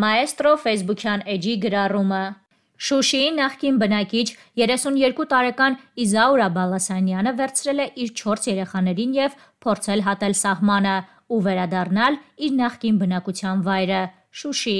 Մաեստրո Facebook-յան էջի գրառումը Շուշիի նախկին բնակիչ 32 տարեկան Իզաուրա Բալասանյանը վերցրել է իր 4 երեխաներին եւ փորձել հատել սահմանը ու վերադառնալ իր նախկին բնակության վայրը՝ Շուշի։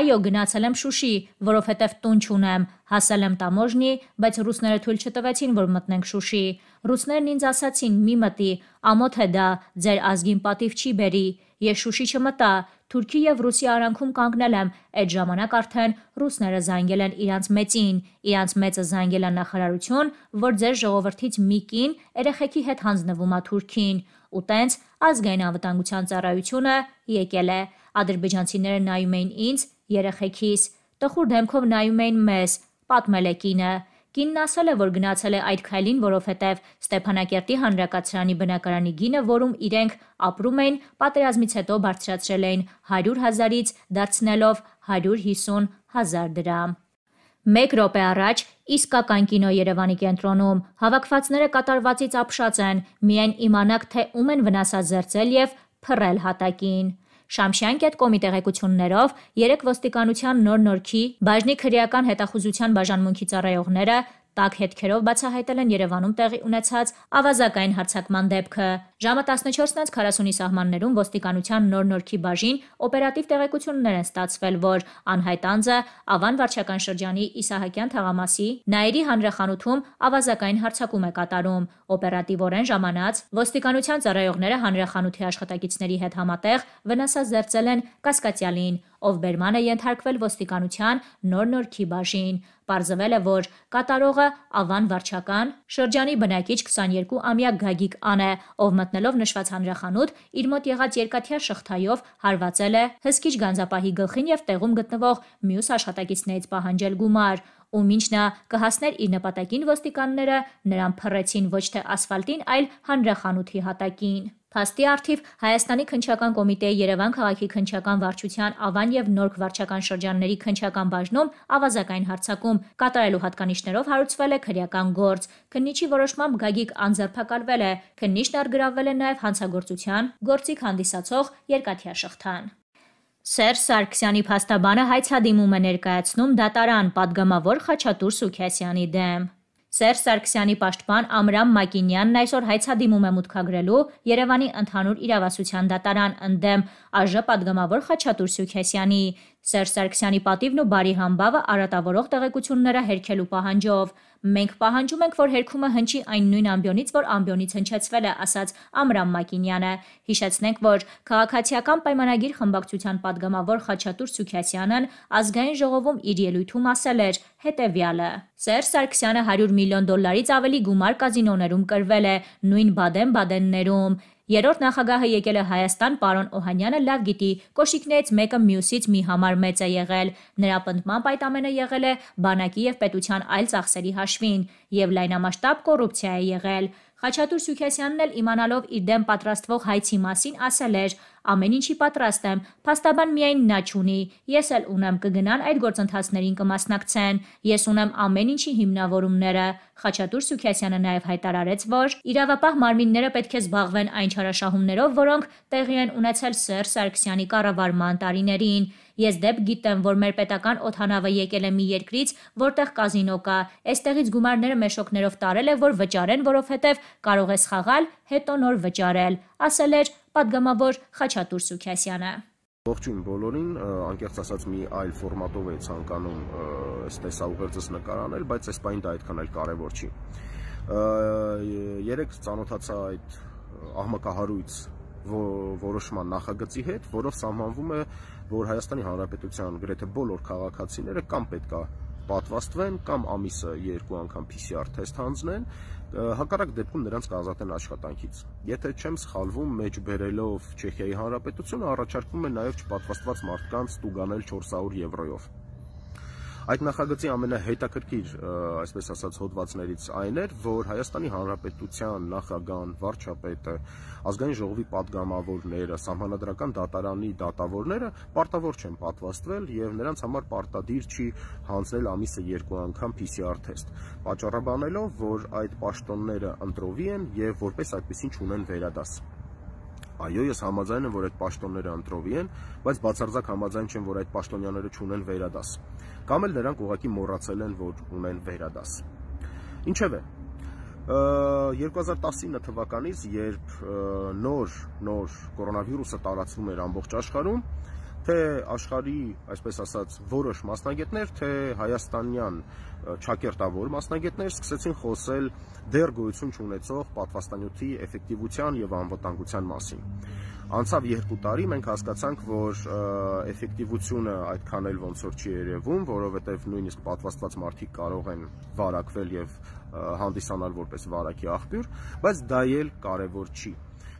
Այո, գնացել եմ Շուշի, որովհետև տուն չունեմ։ Հասել եմ Տամոժնի, բայց ռուսները թույլ չտվեցին, որ մտնենք Շուշի։ Ռուսներն ինձ ասացին՝ մի մտի, ամոթ է դա, ձեր ազգին պատիվ չի բերի։ Ես Շուշի չմտա, Թուրքի եւ Ռուսի արանքում կանգնել եմ։ Այդ ժամանակ արդեն ռուսները զանգել են իրանց մեծին, իրանց մեծը զանգել է նախարարություն, որ ձեր ժողովրդից մի կին երեխեքի հետ հանձնվում է Թուրքին, ու տենց ազգային անվտանգության ծառայությունը եկել է։ Ադրբեջանցիները նայում էին ինձ, երեխեքիս, տխուր դեմքով նայում էին մեզ, պատմել է կինը։ Կինն ասել է, որ գնացել է այդ քայլին, որովհետև Ստեփանակերտի հանրակացարանի բնակարանի գինը, որում իրենք ապրում էին, պատերազմից հետո բարձրացրել էին 100 հազարից դարձնելով 150 հազար դրամ։ Մեկ րոպե առաջ իսկական կինո Երևանի կենտրոնում հավաքվածները կատարվածից ապշած են, միայն իմանակ թե ում են վնասազերծել եւ փռել հատակին։ Շամշյան.com-ի տեղեկություններով երեք ոստիկանության նոր նորքի բաժնի քրեական հետախուզության բաժանմունքի ծառայողները Տաք հետքերով բացահայտել են Երևանում տեղի ունեցած ավազակային հարձակման դեպքը։ Ժամը 14:40-ի սահմաններում ոստիկանության նոր-նորքի բաժին օպերատիվ տեղեկություններ են ստացվել, որ անհայտ անձը Ավան վարչական շրջանի Իսահակյան թաղամասի Նաիրի հանրախանութում ավազակային հարձակում է կատարում։ Օպերատիվորեն ժամանած ոստիկանության ծառայողները հանրախանութի աշխատակիցների հետ համատեղ վնասազերծել են Կասկատյալին ով բերման է ենթարկվել ոստիկանության նոր-նոր քիբաժին։ Պարզվել է, որ կատարողը Ավան Վարչական շրջանի բնակիչ 22-ամյա Գագիկ Ան է, ով մտնելով նշված հանրախանութ իր մոտ եղած երկաթյա շղթայով հարվածել է հսկիչ գանձապահի գլխին եւ տեղում գտնվող մյուս աշխատակիցներից պահանջել գումար ու մինչ նա կհասներ իր նպատակին ոստիկանները նրան փռեցին ոչ թե ասֆալտին, այլ հանրախանութի հատակին։ Փաստի արդիվ Հայաստանի քնչական կոմիտեի Երևան քաղաքի քնչական վարչության Ավան եւ Նորք վարչական շրջանների քնչական բաժնում ավազակային հարցակում կատարելու հատկանիշներով հարուցվել է քրեական գործ։ Քննիչի որոշմամբ Գագիկ անձերփակալվել է։ Քննիչն արգրավվել է նաեւ հանցագործության գործիք հանդիսացող երկաթյա շղթան։ Սերժ Սարգսյանի փաստաբանը հայցադիմում է ներկայացնում դատարան падգամավոր Խաչատուր Սուքյասյանի դեմ։ Սերժ Սարգսյանի պաշտպան Ամրամ Մակինյանն այսօր հայցադիմում է մուտքագրելու Երևանի ընդհանուր իրավասության դատարան ընդդեմ ԱԺ падգամավոր Խաչատուր Սուքյասյանի, Սերժ Սարգսյանի պատիվն ու բարի համբավը արատավորող տեղեկություն նրա հերքելու պահանջով։ Մենք պահանջում ենք, որ հերքումը հնչի այն նույն ամբյոնից, որ ամբյոնից հնչեցվել է, ասաց Ամրամ Մակինյանը։ Հիշեցնենք, որ քաղաքացիական պայմանագիր խմբակցության падգամավոր Խաչատուր Սուքիասյանն ազգային ժողովում իր ելույթում ասել էր հետևյալը. Սերժ Սարգսյանը 100 միլիոն դոլարից ավելի գումար կազինոներում կրվել է, նույն Բադեն-Բադեններում։ Երրորդ նախագահը եկել է Հայաստան, պարոն Օհանյանը լավ գիտի, կոշիկներից մեկը մյուսից մի համար մեծ է եղել։ Նրա պնդմամբ այդ ամենը եղել է բանակի եւ պետության այլ ծախսերի հաշվին եւ լայնամասշտաբ կոռուպցիա է եղել։ Խաչատուր Սյուքեսյանն էլ իմանալով իր դեմ պատրաստվող հայցի մասին ասել էր, Ամեն ինչի պատրաստ եմ, փաստաբան միայն նա չունի։ Ես էլ ունեմ կգնան այդ գործընթացներին կմասնակցեն։ Ես ունեմ ամեն ինչի հիմնավորումները։ Խաչատուր Սուքիասյանը նաև հայտարարեց, որ իրավապահ մարմինները պետք է զբաղվեն այն չարաշահումներով, որոնք տեղի են ունեցել Սերժ Սարգսյանի կառավարման տարիներին։ Ես դեպ գիտեմ, որ մեր պետական օթանավը եկել է մի երկրից, որտեղ կազինո կա։ Այստեղից գումարները մեշոկներով տարել է, որ վճարեն, որովհետև կարող ես խաղալ, հետո նոր վճարել։ Ասել էր падգամավոր Խաչատուր Սուքյասյանը։ Ողջույն բոլորին, անկեղծ ասած մի այլ ֆորմատով է ցանկանում այս տեսաուղերձս նկարանել, բայց այս պայն դա այդքան էլ կարևոր չի։ Երեք ծանոթացա այդ ահմակահարույց որոշման նախագծի հետ, որով սահմանվում է, որ Հայաստանի Հանրապետության գրեթե բոլոր քաղաքացիները կամ պետքա պատվաստվեն կամ ամիսը երկու անգամ PCR թեստ հանձնեն, հակառակ դեպքում նրանց կազատեն աշխատանքից։ Եթե չեմ սխալվում, մեջ բերելով Չեխիայի Հանրապետությունը առաջարկվում է նաև չպատվաստված մարդկանց ստուգանել 400 եվրոյով։ Այդ նախագծի ամենահետաքրքիր, այսպես ասած, հոդվածներից այն էր, որ Հայաստանի Հանրապետության նախագահան, վարչապետը, ազգային ժողովի падգամավորները, համանadrական դատարանի դատավորները պարտավոր չեն պատվաստվել եւ նրանց համար պարտադիր չի հանձնել ամիսը երկու անգամ PCR թեստ։ Պաճառաբանելով, որ այդ պաշտոնները ընտրովի են եւ որպես այդպեսին չունեն վերադաս։ Այո, ես համաձայն եմ, որ այդ պաշտոնները ընտրովի են, բայց բացարձակ համաձայն չեմ, որ այդ պաշտոնյաները չունեն վերադաս։ Կամ էլ նրանք ուղղակի մոռացել են, որ ունեն վերադաս։ Ինչևէ, 2019 թվականից, երբ նոր նոր կորոնավիրուսը տարածվում էր ամբողջ աշխարհում, թե աշխարհի, այսպես ասած, որոշ մասնագետներ, թե հայաստանյան ճակերտավոր մասնագետներ սկսեցին խոսել դեռ գոյություն չունեցող պատվաստանյութի էֆեկտիվության եւ անվտանգության մասին անցավ երկու տարի մենք հասկացանք, որ էֆեկտիվությունը այդքան էլ ոնց որ չի երևում, որովհետև նույնիսկ պատվաստված մարդիկ կարող են վարակվել եւ հանդիսանալ որպես վարակի աղբյուր, բայց դա էլ կարևոր չի։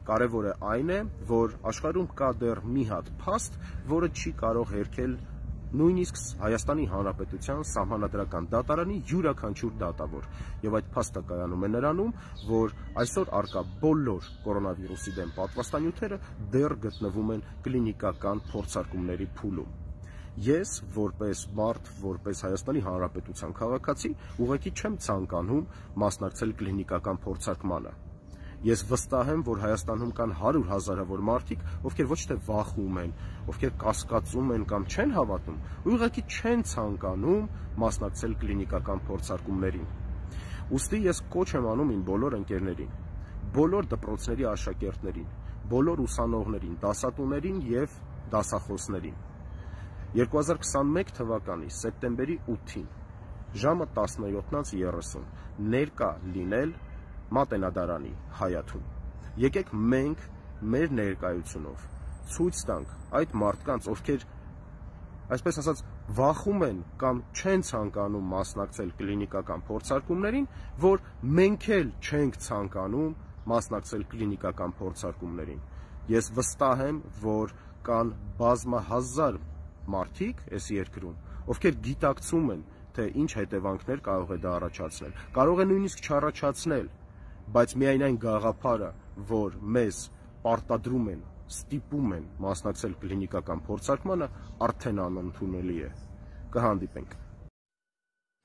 Կարևորը այն է, որ աշխարհում կա դեռ մի հատ փաստ, որը չի կարող հերքել նույնիսկ Հայաստանի Հանրապետության սահմանադրական դատարանի յուրաքանչյուր դատավոր։ Եվ այդ փաստը կայանում է նրանում, որ այսօր արկա բոլոր կորոնավիրուսի դեմ պատվաստանյութերը դեռ գտնվում են կլինիկական փորձարկումների փուլում ես որպես մարդ, որպես Հայաստանի Հանրապետության քաղաքացի, ուղղակի չեմ ցանկանում մասնակցել կլինիկական փորձարկմանը։ Ես վստահ եմ, որ Հայաստանում կան 100 հազարավոր մարդիկ, ովքեր ոչ թե վախում են, ովքեր կասկածում են կամ չեն հավատում, ու ուղղակի չեն ցանկանում մասնակցել կլինիկական փորձարկումներին։ Ոստի ես կոչ եմ անում ին բոլոր ընկերներին, բոլոր դպրոցների աշակերտներին, բոլոր ուսանողներին, դասատուներին եւ դասախոսներին 2021 թվականի սեպտեմբերի 8-ին ժամը 17:30 ներկա լինել մատենադարանի հայաթում։ Եկեք մենք մեր ներկայությունով ցույց տանք այդ մարդկանց, ովքեր այսպես ասած վախում են կամ չեն ցանկանում մասնակցել կլինիկական փորձարկումներին, որ մենք էլ չենք ցանկանում մասնակցել կլինիկական փորձարկումներին։ Ես վստահ եմ, որ կան բազմահազար մարդիկ այս երկրում, ովքեր գիտակցում են, թե ինչ հետևանքներ կարող է դա առաջացնել։ Կարող է նույնիսկ չառաջացնել, բայց միայն այն գաղափարը, որ մեզ պարտադրում են, ստիպում են մասնակցել կլինիկական փորձարկմանը, արդեն անընդունելի է։ Կհանդիպենք։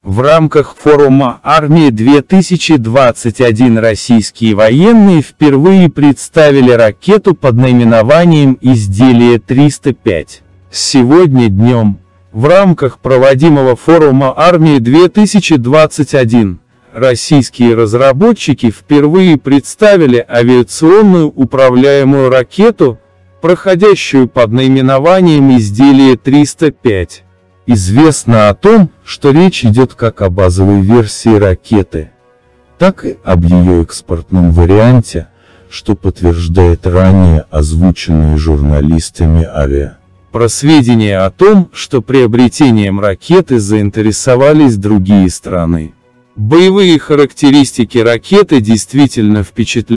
В рамках форума «Армия-2021» российские военные впервые представили ракету под наименованием «Изделие 305». Сегодня днем, в рамках проводимого форума «Армия-2021», российские разработчики впервые представили авиационную управляемую ракету, проходящую под наименованием изделия 305. Известно о том, что речь идет как о базовой версии ракеты, так и об ее экспортном варианте, что подтверждает ранее озвученные журналистами авиа. Про сведения о том, что приобретением ракеты заинтересовались другие страны. Боевые характеристики ракеты действительно впечатляют.